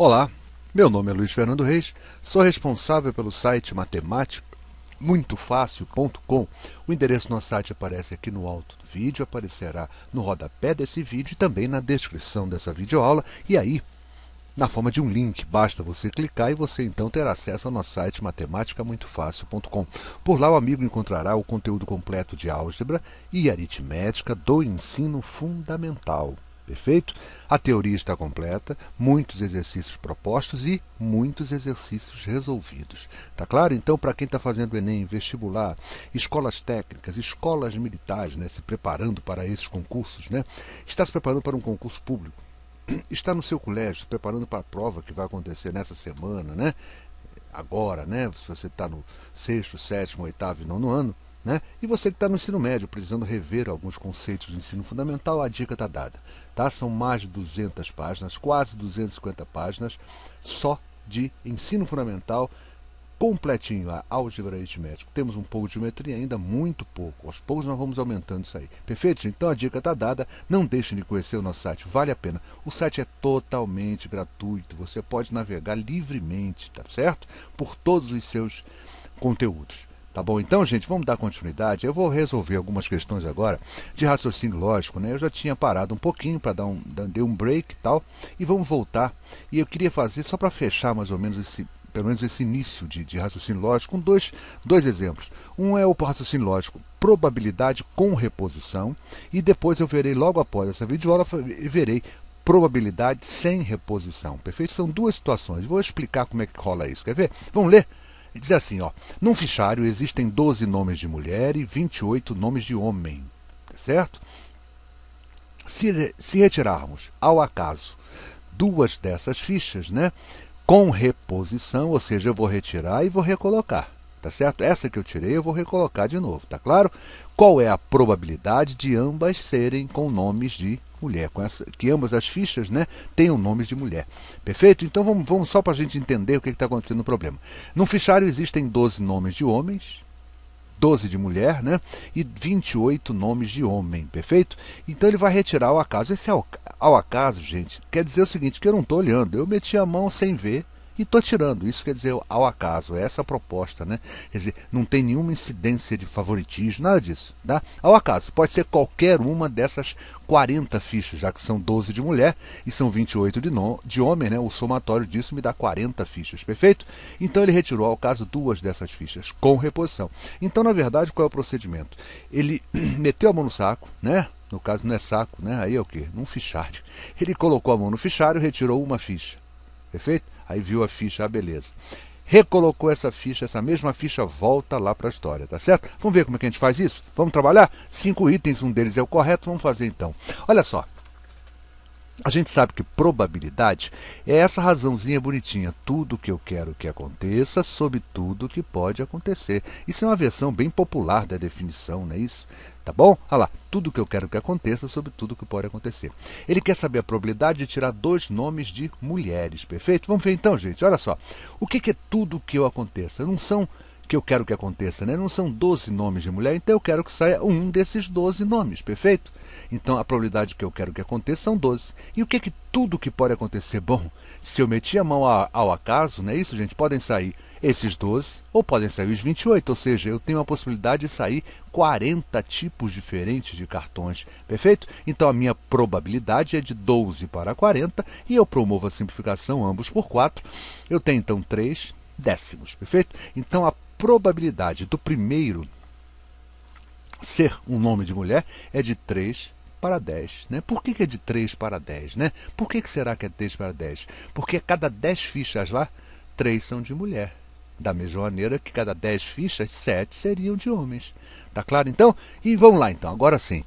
Olá, meu nome é Luiz Fernando Reis, sou responsável pelo site fácil.com. O endereço do nosso site aparece aqui no alto do vídeo, aparecerá no rodapé desse vídeo e também na descrição dessa videoaula. E aí, na forma de um link, basta você clicar e você então terá acesso ao nosso site matemáticamuitofácil.com. Por lá o amigo encontrará o conteúdo completo de álgebra e aritmética do ensino fundamental. Perfeito? A teoria está completa, muitos exercícios propostos e muitos exercícios resolvidos. Tá claro? Então, para quem está fazendo Enem vestibular, escolas técnicas, escolas militares, né, se preparando para esses concursos, né, está se preparando para um concurso público, está no seu colégio, se preparando para a prova que vai acontecer nessa semana, né, agora, né, se você está no sexto, sétimo, oitavo e nono ano, né? E você que está no ensino médio, precisando rever alguns conceitos do ensino fundamental, a dica está dada. Tá? São mais de 200 páginas, quase 250 páginas, só de ensino fundamental completinho, a álgebra aritmética. Temos um pouco de geometria ainda, muito pouco. Aos poucos nós vamos aumentando isso aí. Perfeito? Então a dica está dada. Não deixem de conhecer o nosso site, vale a pena. O site é totalmente gratuito, você pode navegar livremente, tá certo? Por todos os seus conteúdos. Tá bom? Então, gente, vamos dar continuidade. Eu vou resolver algumas questões agora de raciocínio lógico, né? Eu já tinha parado um pouquinho para dar um, dar, um break e tal, e vamos voltar. E eu queria fazer só para fechar mais ou menos esse pelo menos esse início de, de raciocínio lógico, com dois, dois exemplos. Um é o raciocínio lógico, probabilidade com reposição, e depois eu verei logo após essa videoaula, verei probabilidade sem reposição. Perfeito? São duas situações. Vou explicar como é que rola isso. Quer ver? Vamos ler? E diz assim, ó, num fichário existem 12 nomes de mulher e 28 nomes de homem, certo? Se, se retirarmos ao acaso duas dessas fichas, né, com reposição, ou seja, eu vou retirar e vou recolocar tá certo? Essa que eu tirei eu vou recolocar de novo, tá claro? Qual é a probabilidade de ambas serem com nomes de mulher, com essa, que ambas as fichas né, tenham nomes de mulher. Perfeito? Então vamos, vamos só para a gente entender o que está acontecendo no problema. No fichário existem 12 nomes de homens, 12 de mulher, né? E 28 nomes de homem, perfeito? Então ele vai retirar ao acaso. Esse ao, ao acaso, gente, quer dizer o seguinte, que eu não estou olhando, eu meti a mão sem ver e estou tirando. Isso quer dizer ao acaso, é essa a proposta, né? Quer dizer, não tem nenhuma incidência de favoritismo, nada disso, tá? Ao acaso, pode ser qualquer uma dessas 40 fichas, já que são 12 de mulher e são 28 de, no, de homem, né? O somatório disso me dá 40 fichas, perfeito? Então ele retirou ao caso duas dessas fichas com reposição. Então, na verdade, qual é o procedimento? Ele meteu a mão no saco, né? No caso não é saco, né? Aí é o quê? Num fichário. Ele colocou a mão no fichário, retirou uma ficha. Perfeito? Aí viu a ficha, ah, beleza. Recolocou essa ficha, essa mesma ficha volta lá para a história, tá certo? Vamos ver como é que a gente faz isso? Vamos trabalhar? Cinco itens, um deles é o correto, vamos fazer então. Olha só, a gente sabe que probabilidade é essa razãozinha bonitinha. Tudo que eu quero que aconteça, sobre tudo que pode acontecer. Isso é uma versão bem popular da definição, não é isso? Tá bom? Olha lá, tudo que eu quero que aconteça, sobre tudo que pode acontecer. Ele quer saber a probabilidade de tirar dois nomes de mulheres, perfeito? Vamos ver então, gente. Olha só. O que é tudo que eu aconteça? Não são que eu quero que aconteça, né? Não são 12 nomes de mulher, então eu quero que saia um desses 12 nomes, perfeito? Então a probabilidade que eu quero que aconteça são 12. E o que é que tudo que pode acontecer? Bom, se eu meti a mão a, ao acaso, não é isso, gente? Podem sair esses 12 ou podem sair os 28, ou seja, eu tenho a possibilidade de sair 40 tipos diferentes de cartões, perfeito? Então a minha probabilidade é de 12 para 40 e eu promovo a simplificação ambos por 4. Eu tenho então 3 décimos, perfeito? Então a probabilidade do primeiro ser um nome de mulher é de 3 para 10. Né? Por que, que é de 3 para 10? Né? Por que, que será que é 3 para 10? Porque cada 10 fichas lá, 3 são de mulher. Da mesma maneira que cada 10 fichas, 7 seriam de homens. Tá claro então? E vamos lá então, agora sim.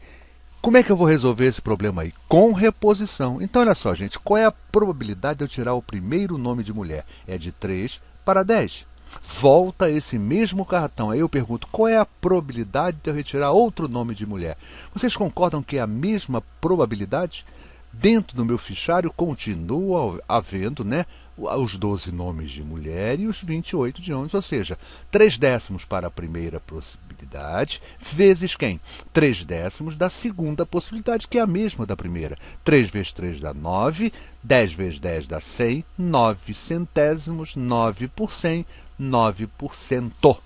Como é que eu vou resolver esse problema aí? Com reposição. Então, olha só, gente, qual é a probabilidade de eu tirar o primeiro nome de mulher? É de 3 para 10 volta esse mesmo cartão. Aí eu pergunto, qual é a probabilidade de eu retirar outro nome de mulher? Vocês concordam que é a mesma probabilidade? Dentro do meu fichário continua havendo né, os 12 nomes de mulher e os 28 de homens, ou seja, 3 décimos para a primeira possibilidade, vezes quem? 3 décimos da segunda possibilidade, que é a mesma da primeira. 3 vezes 3 dá 9, 10 vezes 10 dá 100, 9 centésimos, 9 por 100, 9%.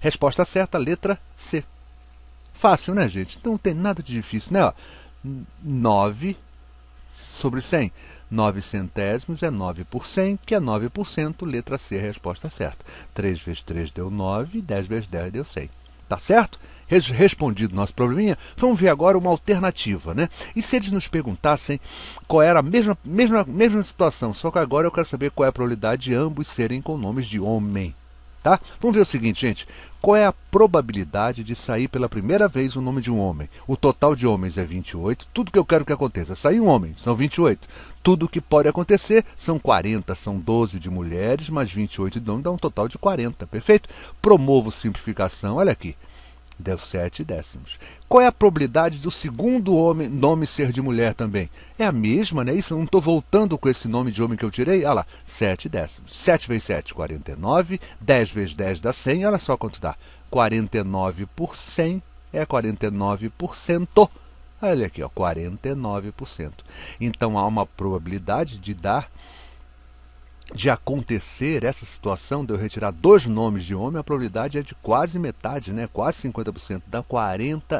Resposta certa, letra C. Fácil, né, gente? Então, não tem nada de difícil, né? Ó, 9 sobre 100. 9 centésimos é 9 por 100, que é 9%, letra C, resposta certa. 3 vezes 3 deu 9, 10 vezes 10 deu 100. Tá certo? respondido nosso probleminha, vamos ver agora uma alternativa, né? E se eles nos perguntassem qual era a mesma, mesma, mesma situação, só que agora eu quero saber qual é a probabilidade de ambos serem com nomes de homem, tá? Vamos ver o seguinte, gente. Qual é a probabilidade de sair pela primeira vez o nome de um homem? O total de homens é 28. Tudo que eu quero que aconteça, sair um homem, são 28. Tudo que pode acontecer são 40, são 12 de mulheres, mais 28 de homens, dá um total de 40, perfeito? Promovo simplificação, olha aqui. Deu sete décimos. Qual é a probabilidade do segundo homem, nome ser de mulher também? É a mesma, né? Isso, eu não estou voltando com esse nome de homem que eu tirei? Olha lá, sete décimos. Sete vezes sete, quarenta e nove. Dez vezes dez dá cem. Olha só quanto dá. Quarenta e nove por cem é quarenta e nove por cento. Olha aqui, ó, 49%. Então há uma probabilidade de dar de acontecer essa situação de eu retirar dois nomes de homem, a probabilidade é de quase metade, né? quase 50%, dá 49%.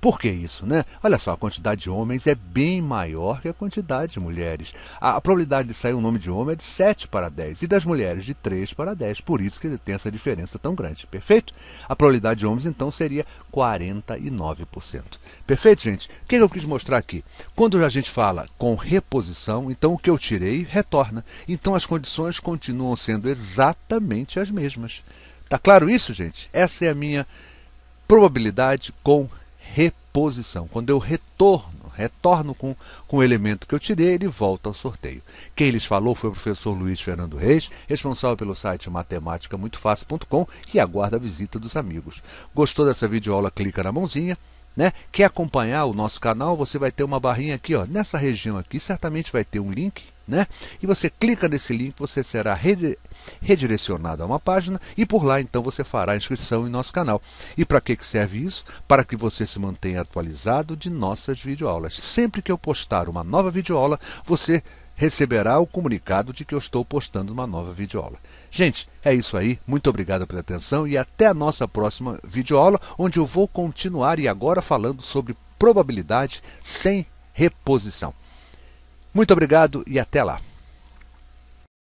Por que isso, né? Olha só, a quantidade de homens é bem maior que a quantidade de mulheres. A, a probabilidade de sair um nome de homem é de 7 para 10 e das mulheres de 3 para 10. Por isso que tem essa diferença tão grande, perfeito? A probabilidade de homens então seria 49%. Perfeito, gente? O que eu quis mostrar aqui? Quando a gente fala com reposição, então o que eu tirei retorna. Então as condições continuam sendo exatamente as mesmas. Tá claro isso, gente? Essa é a minha probabilidade com reposição reposição. Quando eu retorno, retorno com, com o elemento que eu tirei, ele volta ao sorteio. Quem lhes falou foi o professor Luiz Fernando Reis, responsável pelo site fácil.com, e aguarda a visita dos amigos. Gostou dessa videoaula? Clica na mãozinha né? Quer acompanhar o nosso canal? Você vai ter uma barrinha aqui, ó, nessa região aqui, certamente vai ter um link, né? E você clica nesse link, você será redirecionado a uma página e por lá então você fará a inscrição em nosso canal. E para que, que serve isso? Para que você se mantenha atualizado de nossas videoaulas. Sempre que eu postar uma nova videoaula, você receberá o comunicado de que eu estou postando uma nova videoaula. Gente, é isso aí. Muito obrigado pela atenção e até a nossa próxima videoaula, onde eu vou continuar e agora falando sobre probabilidade sem reposição. Muito obrigado e até lá.